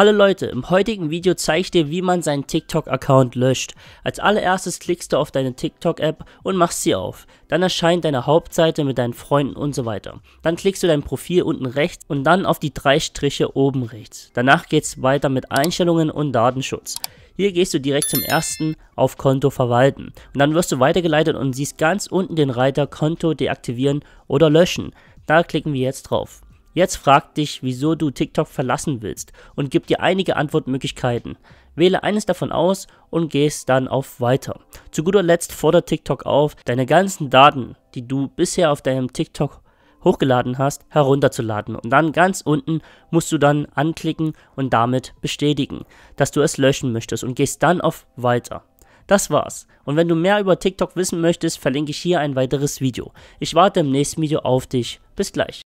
Hallo Leute, im heutigen Video zeige ich dir, wie man seinen TikTok-Account löscht. Als allererstes klickst du auf deine TikTok-App und machst sie auf. Dann erscheint deine Hauptseite mit deinen Freunden und so weiter. Dann klickst du dein Profil unten rechts und dann auf die drei Striche oben rechts. Danach geht es weiter mit Einstellungen und Datenschutz. Hier gehst du direkt zum ersten auf Konto verwalten. Und dann wirst du weitergeleitet und siehst ganz unten den Reiter Konto deaktivieren oder löschen. Da klicken wir jetzt drauf. Jetzt frag dich, wieso du TikTok verlassen willst und gib dir einige Antwortmöglichkeiten. Wähle eines davon aus und gehst dann auf Weiter. Zu guter Letzt fordert TikTok auf, deine ganzen Daten, die du bisher auf deinem TikTok hochgeladen hast, herunterzuladen. Und dann ganz unten musst du dann anklicken und damit bestätigen, dass du es löschen möchtest und gehst dann auf Weiter. Das war's. Und wenn du mehr über TikTok wissen möchtest, verlinke ich hier ein weiteres Video. Ich warte im nächsten Video auf dich. Bis gleich.